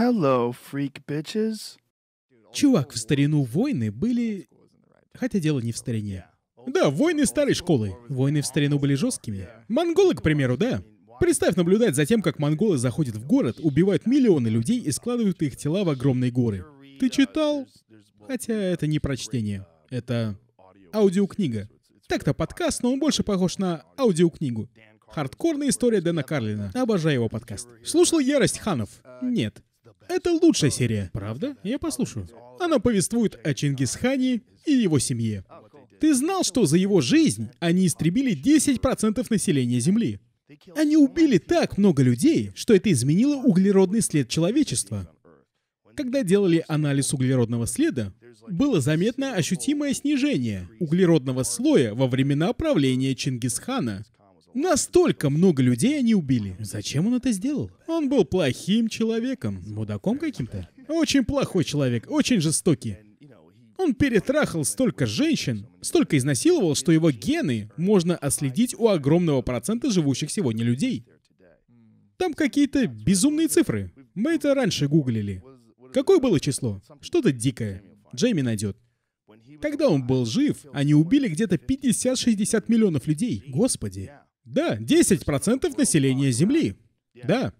Hello, freak bitches. Чувак, в старину войны были... Хотя дело не в старине. Да, войны старой школы. Войны в старину были жесткими. Монголы, к примеру, да? Представь наблюдать за тем, как монголы заходят в город, убивают миллионы людей и складывают их тела в огромные горы. Ты читал? Хотя это не прочтение. Это аудиокнига. Так-то подкаст, но он больше похож на аудиокнигу. Хардкорная история Дэна Карлина. Обожаю его подкаст. Слушал «Ярость ханов»? Нет. Это лучшая серия, правда? Я послушаю. Она повествует о Чингисхане и его семье. Ты знал, что за его жизнь они истребили 10% населения Земли? Они убили так много людей, что это изменило углеродный след человечества. Когда делали анализ углеродного следа, было заметно ощутимое снижение углеродного слоя во времена правления Чингисхана Настолько много людей они убили. Зачем он это сделал? Он был плохим человеком, мудаком каким-то. Очень плохой человек, очень жестокий. Он перетрахал столько женщин, столько изнасиловал, что его гены можно отследить у огромного процента живущих сегодня людей. Там какие-то безумные цифры. Мы это раньше гуглили. Какое было число? Что-то дикое. Джейми найдет. Когда он был жив, они убили где-то 50-60 миллионов людей. Господи. Да, 10% населения Земли. Да.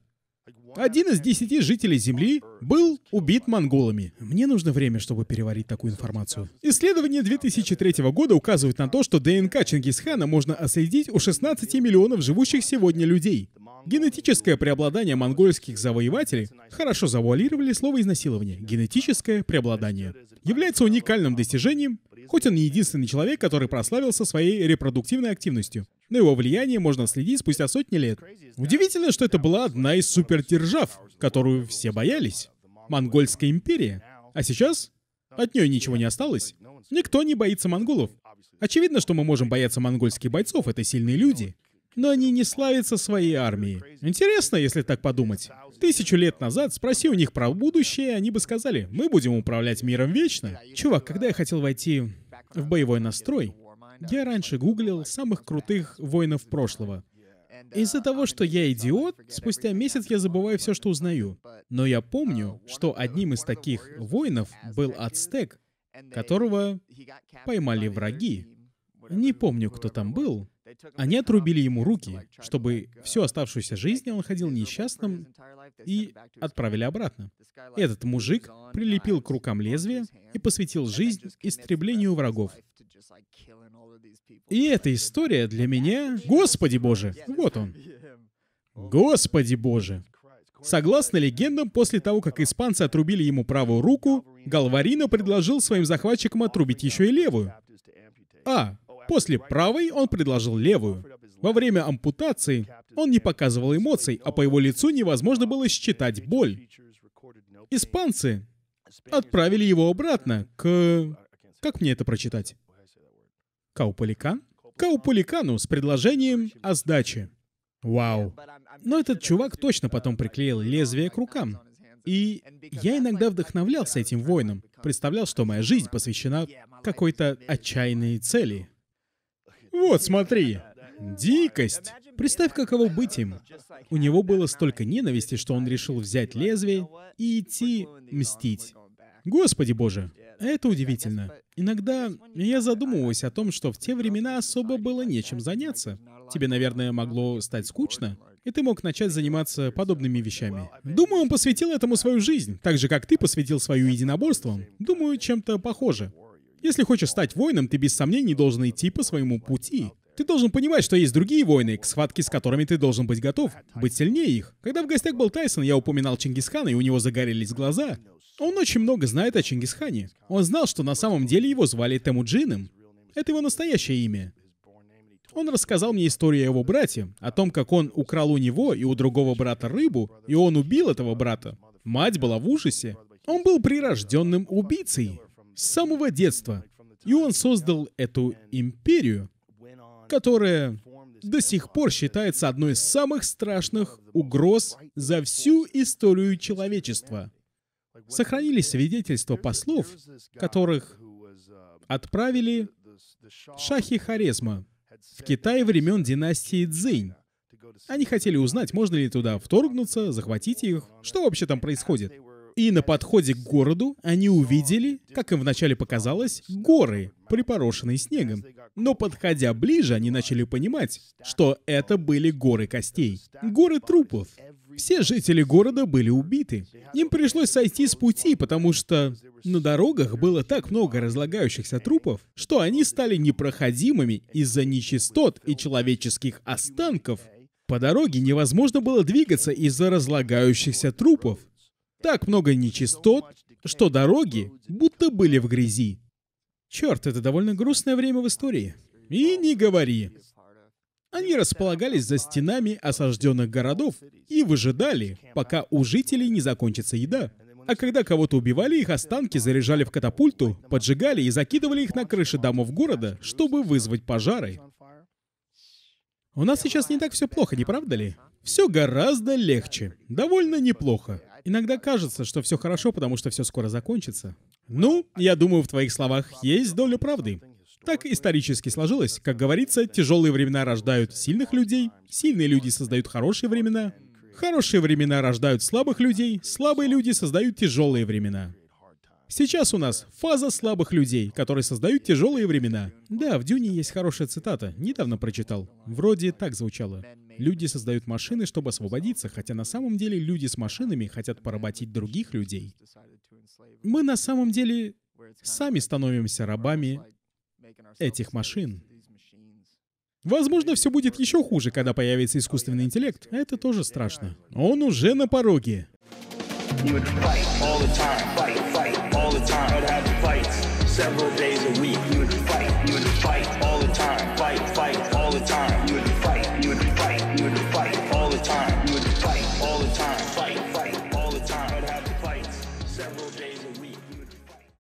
Один из десяти жителей Земли был убит монголами. Мне нужно время, чтобы переварить такую информацию. Исследование 2003 года указывает на то, что ДНК Чингисхана можно отследить у 16 миллионов живущих сегодня людей. Генетическое преобладание монгольских завоевателей хорошо завуалировали слово «изнасилование». Генетическое преобладание является уникальным достижением, хоть он не единственный человек, который прославился своей репродуктивной активностью но его влияние можно следить спустя сотни лет. Удивительно, что это была одна из супердержав, которую все боялись. Монгольская империя. А сейчас от нее ничего не осталось. Никто не боится монголов. Очевидно, что мы можем бояться монгольских бойцов, это сильные люди. Но они не славятся своей армией. Интересно, если так подумать. Тысячу лет назад спроси у них про будущее, они бы сказали, мы будем управлять миром вечно. Чувак, когда я хотел войти в боевой настрой, я раньше гуглил самых крутых воинов прошлого. Из-за того, что я идиот, спустя месяц я забываю все, что узнаю. Но я помню, что одним из таких воинов был ацтек, которого поймали враги. Не помню, кто там был. Они отрубили ему руки, чтобы всю оставшуюся жизнь он ходил несчастным и отправили обратно. Этот мужик прилепил к рукам лезвие и посвятил жизнь истреблению врагов. И эта история для меня... Господи Боже! Вот он. Господи Боже! Согласно легендам, после того, как испанцы отрубили ему правую руку, Галварино предложил своим захватчикам отрубить еще и левую. А, после правой он предложил левую. Во время ампутации он не показывал эмоций, а по его лицу невозможно было считать боль. Испанцы отправили его обратно к... Как мне это прочитать? Каупаликан? Каупаликану с предложением о сдаче. Вау. Но этот чувак точно потом приклеил лезвие к рукам. И я иногда вдохновлялся этим воином, представлял, что моя жизнь посвящена какой-то отчаянной цели. Вот, смотри. Дикость. Представь, каково быть им. У него было столько ненависти, что он решил взять лезвие и идти мстить. Господи боже, это удивительно. Иногда я задумываюсь о том, что в те времена особо было нечем заняться. Тебе, наверное, могло стать скучно, и ты мог начать заниматься подобными вещами. Думаю, он посвятил этому свою жизнь, так же, как ты посвятил свою единоборство. Думаю, чем-то похоже. Если хочешь стать воином, ты без сомнений должен идти по своему пути. Ты должен понимать, что есть другие войны, к схватке с которыми ты должен быть готов, быть сильнее их. Когда в гостях был Тайсон, я упоминал Чингисхана, и у него загорелись глаза. Он очень много знает о Чингисхане. Он знал, что на самом деле его звали Темуджином. Это его настоящее имя. Он рассказал мне историю о его брате, о том, как он украл у него и у другого брата рыбу, и он убил этого брата. Мать была в ужасе. Он был прирожденным убийцей с самого детства. И он создал эту империю, которая до сих пор считается одной из самых страшных угроз за всю историю человечества. Сохранились свидетельства послов, которых отправили шахи Хорезма в Китай времен династии Цзинь. Они хотели узнать, можно ли туда вторгнуться, захватить их, что вообще там происходит. И на подходе к городу они увидели, как им вначале показалось, горы, припорошенные снегом. Но подходя ближе, они начали понимать, что это были горы костей, горы трупов. Все жители города были убиты. Им пришлось сойти с пути, потому что на дорогах было так много разлагающихся трупов, что они стали непроходимыми из-за нечистот и человеческих останков, по дороге невозможно было двигаться из-за разлагающихся трупов. Так много нечистот, что дороги будто были в грязи. Черт, это довольно грустное время в истории. И не говори. Они располагались за стенами осажденных городов и выжидали, пока у жителей не закончится еда. А когда кого-то убивали, их останки заряжали в катапульту, поджигали и закидывали их на крыши домов города, чтобы вызвать пожары. У нас сейчас не так все плохо, не правда ли? Все гораздо легче. Довольно неплохо. Иногда кажется, что все хорошо, потому что все скоро закончится. Ну, я думаю, в твоих словах есть доля правды. Так исторически сложилось. Как говорится, тяжелые времена рождают сильных людей, сильные люди создают хорошие времена, хорошие времена рождают слабых людей, слабые люди создают тяжелые времена. Сейчас у нас фаза слабых людей, которые создают тяжелые времена. Да, в Дюне есть хорошая цитата, недавно прочитал. Вроде так звучало. Люди создают машины, чтобы освободиться, хотя на самом деле люди с машинами хотят поработить других людей. Мы на самом деле сами становимся рабами этих машин. Возможно, все будет еще хуже, когда появится искусственный интеллект. Это тоже страшно. Он уже на пороге. You would fight all the time. Fight. several days a week. You would fight, you would fight all the time, fight, fight all the time. You would fight, you would fight.